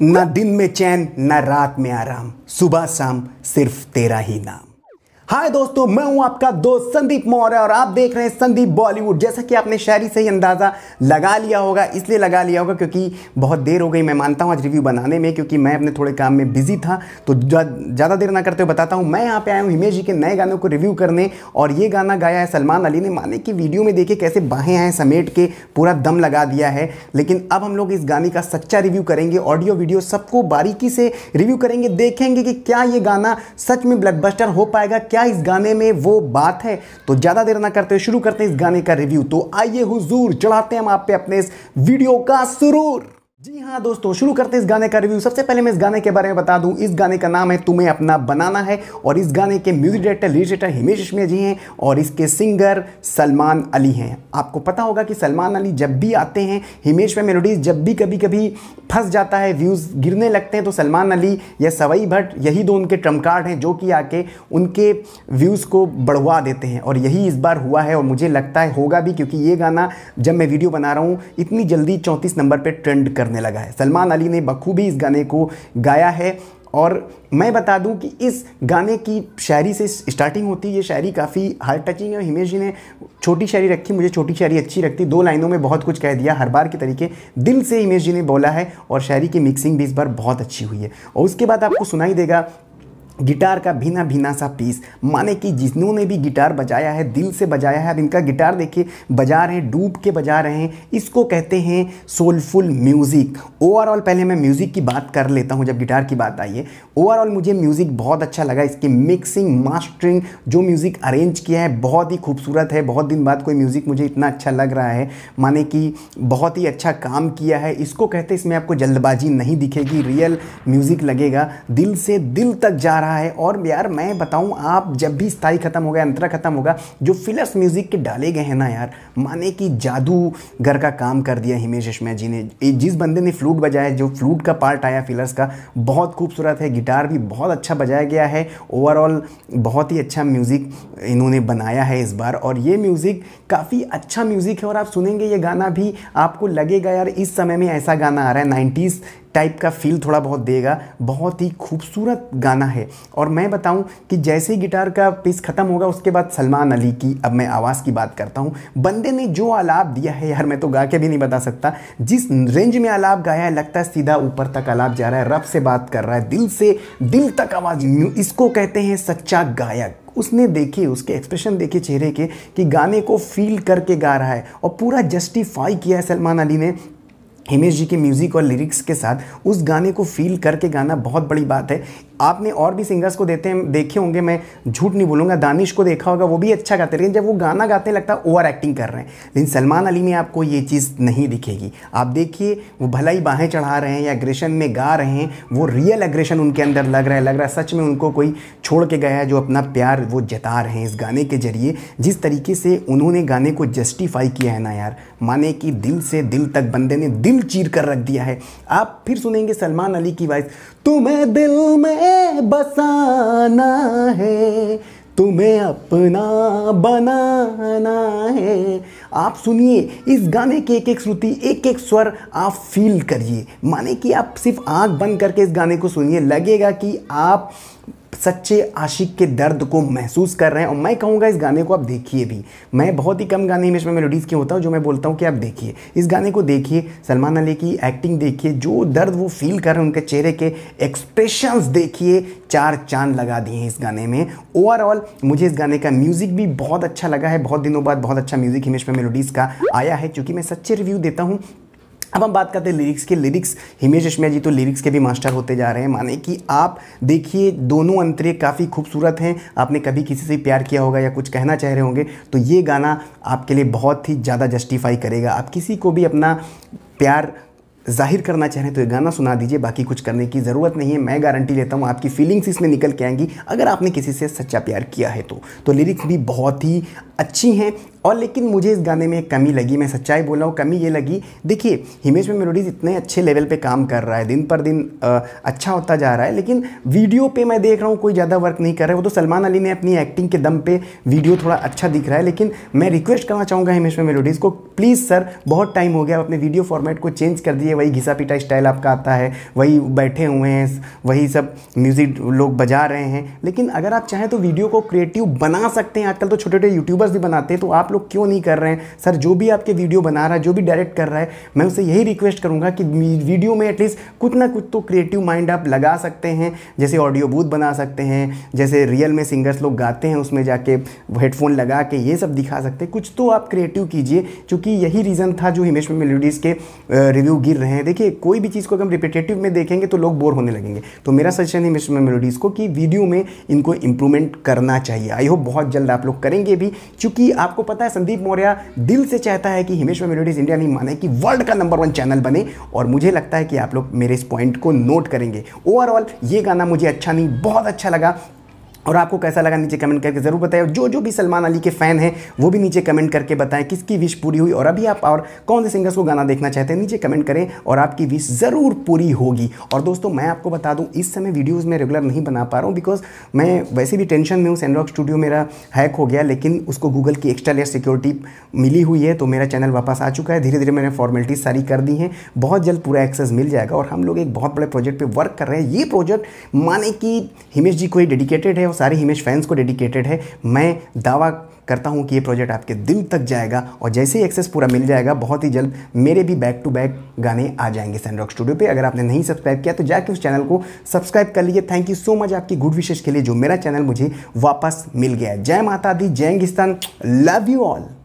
ना दिन में चैन ना रात में आराम सुबह शाम सिर्फ तेरा ही नाम हाय दोस्तों मैं हूं आपका दोस्त संदीप मौर्य और आप देख रहे हैं संदीप बॉलीवुड जैसा कि आपने शायरी से ही अंदाज़ा लगा लिया होगा इसलिए लगा लिया होगा क्योंकि बहुत देर हो गई मैं मानता हूं आज रिव्यू बनाने में क्योंकि मैं अपने थोड़े काम में बिजी था तो ज़्यादा देर ना करते हुए बताता हूँ मैं यहाँ पे आया हूँ हिमेश जी के नए गानों को रिव्यू करने और ये गाना गाया है सलमान अली ने माने कि वीडियो में देखे कैसे बाहें आए समेट के पूरा दम लगा दिया है लेकिन अब हम लोग इस गाने का सच्चा रिव्यू करेंगे ऑडियो वीडियो सबको बारीकी से रिव्यू करेंगे देखेंगे कि क्या ये गाना सच में ब्लडबस्टर हो पाएगा क्या क्या इस गाने में वो बात है तो ज़्यादा देर ना करते शुरू करते हैं इस गाने का रिव्यू तो आइए हुजूर चढ़ाते हैं हम आप पे अपने इस वीडियो का सुरूर जी हाँ दोस्तों शुरू करते हैं इस गाने का रिव्यू सबसे पहले मैं इस गाने के बारे में बता दूं इस गाने का नाम है तुम्हें अपना बनाना है और इस गाने के music director lead director Himesh Reshammiya ji हैं और इसके सिंगर सलमान अली हैं आपको पता होगा कि सलमान अली जब भी आते हैं हिमेश में मेलोडीज जब भी कभी कभी फंस जाता है व्यूज़ गिरने लगते हैं तो सलमान अली या सवई भट्ट यही दो उनके ट्रम्प कार्ड हैं जो कि आके उनके व्यूज़ को बढ़वा देते हैं और यही इस बार हुआ है और मुझे लगता है होगा भी क्योंकि ये गाना जब मैं वीडियो बना रहा हूँ इतनी जल्दी चौंतीस नंबर पर ट्रेंड कर लगने लगा है सलमान अली ने बखूबी इस गाने को गाया है और मैं बता दूं कि इस गाने की शायरी से स्टार्टिंग होती है ये शायरी काफ़ी हार्ट टचिंग है और हिमेश जी ने छोटी शायरी रखी मुझे छोटी शायरी अच्छी लगती दो लाइनों में बहुत कुछ कह दिया हर बार के तरीके दिल से हिमेश जी ने बोला है और शायरी की मिक्सिंग भी इस बार बहुत अच्छी हुई है और उसके बाद आपको सुनाई देगा गिटार का भीना भीना सा पीस माने कि जिन्होंने भी गिटार बजाया है दिल से बजाया है अब इनका गिटार देखिए बजा रहे हैं डूब के बजा रहे हैं इसको कहते हैं सोलफुल म्यूज़िक ओवरऑल पहले मैं म्यूज़िक की बात कर लेता हूँ जब गिटार की बात आई है ओवरऑल मुझे म्यूज़िक बहुत अच्छा लगा इसकी मिक्सिंग मास्टरिंग जो म्यूज़िक अरेंज किया है बहुत ही खूबसूरत है बहुत दिन बाद कोई म्यूज़िक मुझे इतना अच्छा लग रहा है माने कि बहुत ही अच्छा काम किया है इसको कहते इसमें आपको जल्दबाजी नहीं दिखेगी रियल म्यूज़िक लगेगा दिल से दिल तक जा रहा रहा है और यार मैं बताऊं आप जब भी स्थाई खत्म होगा अंतरा खत्म होगा जो फिलर्स म्यूजिक के डाले गए हैं ना यार माने कि जादू घर का काम कर दिया हिमेश रेशमिया जी ने जिस बंदे ने फ्लूट बजाया जो फ्लूट का पार्ट आया फिलर्स का बहुत खूबसूरत है गिटार भी बहुत अच्छा बजाया गया है ओवरऑल बहुत ही अच्छा म्यूज़िक इन्होंने बनाया है इस बार और ये म्यूज़िक काफ़ी अच्छा म्यूज़िक है और आप सुनेंगे ये गाना भी आपको लगेगा यार इस समय में ऐसा गाना आ रहा है नाइन्टीज़ टाइप का फील थोड़ा बहुत देगा बहुत ही खूबसूरत गाना है और मैं बताऊं कि जैसे ही गिटार का पीस ख़त्म होगा उसके बाद सलमान अली की अब मैं आवाज़ की बात करता हूँ बंदे ने जो आलाप दिया है यार मैं तो गा के भी नहीं बता सकता जिस रेंज में आलाप गाया है लगता है सीधा ऊपर तक आलाप जा रहा है रब से बात कर रहा है दिल से दिल तक आवाज़ इसको कहते हैं सच्चा गायक उसने देखे उसके एक्सप्रेशन देखे चेहरे के कि गाने को फील करके गा रहा है और पूरा जस्टिफाई किया है सलमान अली ने हिमेश जी के म्यूज़िक और लिरिक्स के साथ उस गाने को फील करके गाना बहुत बड़ी बात है आपने और भी सिंगर्स को देते हैं देखे होंगे मैं झूठ नहीं बोलूँगा दानिश को देखा होगा वो भी अच्छा गाते लेकिन जब वो गाना गाते लगता है ओवर एक्टिंग कर रहे हैं लेकिन सलमान अली में आपको ये चीज़ नहीं दिखेगी आप देखिए वो भला ही बाहें चढ़ा रहे हैं या अग्रेशन में गा रहे हैं वो रियल अग्रेशन उनके अंदर लग रहा है लग रहा है सच में उनको कोई छोड़ के गया है जो अपना प्यार वो जता रहे हैं इस गाने के जरिए जिस तरीके से उन्होंने गाने को जस्टिफाई किया है ना यार माने कि दिल से दिल तक बंदे ने दिल चीर कर रख दिया है आप फिर सुनेंगे सलमान अली की वॉइस तुम्हें दिल में बसाना है तुम्हें अपना बनाना है आप सुनिए इस गाने की एक एक श्रुति एक एक स्वर आप फील करिए माने कि आप सिर्फ आंख बंद करके इस गाने को सुनिए लगेगा कि आप सच्चे आशिक के दर्द को महसूस कर रहे हैं और मैं कहूँगा इस गाने को आप देखिए भी मैं बहुत ही कम गाने हमेशा मेलोडीज़ की होता हूँ जो मैं बोलता हूँ कि आप देखिए इस गाने को देखिए सलमान अली की एक्टिंग देखिए जो दर्द वो फील कर रहे हैं उनके चेहरे के एक्सप्रेशंस देखिए चार चांद लगा दिए हैं इस गाने में ओवरऑल मुझे इस गाने का म्यूज़िक भी बहुत अच्छा लगा है बहुत दिनों बाद बहुत अच्छा म्यूज़िक हिमेश में मेलोडीज़ का आया है क्योंकि मैं सच्चे रिव्यू देता हूँ अब हम बात करते हैं लिरिक्स के लिरिक्स हिमेश रेशमिया जी तो लिरिक्स के भी मास्टर होते जा रहे हैं माने कि आप देखिए दोनों अंतरे काफ़ी खूबसूरत हैं आपने कभी किसी से प्यार किया होगा या कुछ कहना चाह रहे होंगे तो ये गाना आपके लिए बहुत ही ज़्यादा जस्टिफाई करेगा आप किसी को भी अपना प्यार जाहिर करना चाह रहे हैं तो ये गाना सुना दीजिए बाकी कुछ करने की ज़रूरत नहीं है मैं गारंटी लेता हूँ आपकी फीलिंग्स इसमें निकल के आएंगी अगर आपने किसी से सच्चा प्यार किया है तो तो लिरिक्स भी बहुत ही अच्छी हैं और लेकिन मुझे इस गाने में एक कमी लगी मैं सच्चाई बोल रहा हूँ कमी ये लगी देखिए हिमेश में मेलोडीज इतने अच्छे लेवल पे काम कर रहा है दिन पर दिन आ, अच्छा होता जा रहा है लेकिन वीडियो पे मैं देख रहा हूँ कोई ज़्यादा वर्क नहीं कर रहा है वो तो सलमान अली ने अपनी एक्टिंग के दम पे वीडियो थोड़ा अच्छा दिख रहा है लेकिन मैं रिक्वेस्ट करना चाहूँगा हिमेश में मेलोडीज़ को प्लीज़ सर बहुत टाइम हो गया अपने वीडियो फॉर्मेट को चेंज कर दिए वही घिसा पिटा स्टाइल आपका आता है वही बैठे हुए हैं वही सब म्यूज़िक लोग बजा रहे हैं लेकिन अगर आप चाहें तो वीडियो को क्रिएटिव बना सकते हैं आजकल तो छोटे छोटे यूट्यूबर्स भी बनाते हैं तो आप लोग क्यों नहीं कर रहे हैं सर जो भी आपके वीडियो बना रहा है जो भी डायरेक्ट कर रहा है मैं उसे यही रिक्वेस्ट करूंगा कि वीडियो में एटलीस्ट कुछ ना कुछ तो क्रिएटिव माइंड आप लगा सकते हैं जैसे ऑडियो बूथ बना सकते हैं जैसे रियल में सिंगर्स लोग गाते हैं उसमें जाके हेडफोन लगा के ये सब दिखा सकते हैं कुछ तो आप क्रिएटिव कीजिए क्योंकि यही रीज़न था जो हिमेश मेलोडीज़ के रिव्यू गिर रहे हैं देखिए कोई भी चीज़ को अगर हम रिपीटेटिव में देखेंगे तो लोग बोर होने लगेंगे तो मेरा सजेशन है हिमेश मेलोडीज़ को कि वीडियो में इनको इंप्रूवमेंट करना चाहिए आई होप बहुत जल्द आप लोग करेंगे भी क्योंकि आपको पता होता है संदीप मौर्य दिल से चाहता है कि हिमेश मेलोडीज इंडिया नहीं माने कि वर्ल्ड का नंबर वन चैनल बने और मुझे लगता है कि आप लोग मेरे इस पॉइंट को नोट करेंगे ओवरऑल ये गाना मुझे अच्छा नहीं बहुत अच्छा लगा और आपको कैसा लगा नीचे कमेंट करके ज़रूर बताएं जो जो भी सलमान अली के फ़ैन हैं वो भी नीचे कमेंट करके बताएं किसकी विश पूरी हुई और अभी आप और कौन से सिंगर्स को गाना देखना चाहते हैं नीचे कमेंट करें और आपकी विश ज़रूर पूरी होगी और दोस्तों मैं आपको बता दूं इस समय वीडियोज़ में रेगुलर नहीं बना पा रहा हूँ बिकॉज मैं वैसे भी टेंशन में हूँ सैनरॉक स्टूडियो मेरा हैक हो गया लेकिन उसको गूगल की एक्स्ट्रा लेयर सिक्योरिटी मिली हुई है तो मेरा चैनल वापस आ चुका है धीरे धीरे मैंने फॉर्मेलिटीज़ सारी कर दी हैं बहुत जल्द पूरा एक्सेस मिल जाएगा और हम लोग एक बहुत बड़े प्रोजेक्ट पर वर्क कर रहे हैं ये प्रोजेक्ट माने कि हिमेश जी को ही डेडिकेटेड है हूँ सारे हिमेश फैंस को डेडिकेटेड है मैं दावा करता हूँ कि ये प्रोजेक्ट आपके दिल तक जाएगा और जैसे ही एक्सेस पूरा मिल जाएगा बहुत ही जल्द मेरे भी बैक टू बैक गाने आ जाएंगे सनरॉक स्टूडियो पे अगर आपने नहीं सब्सक्राइब किया तो जाके उस चैनल को सब्सक्राइब कर लीजिए थैंक यू सो मच आपकी गुड विशेष के लिए जो मेरा चैनल मुझे वापस मिल गया जय माता दी जय हिंदुस्तान लव यू ऑल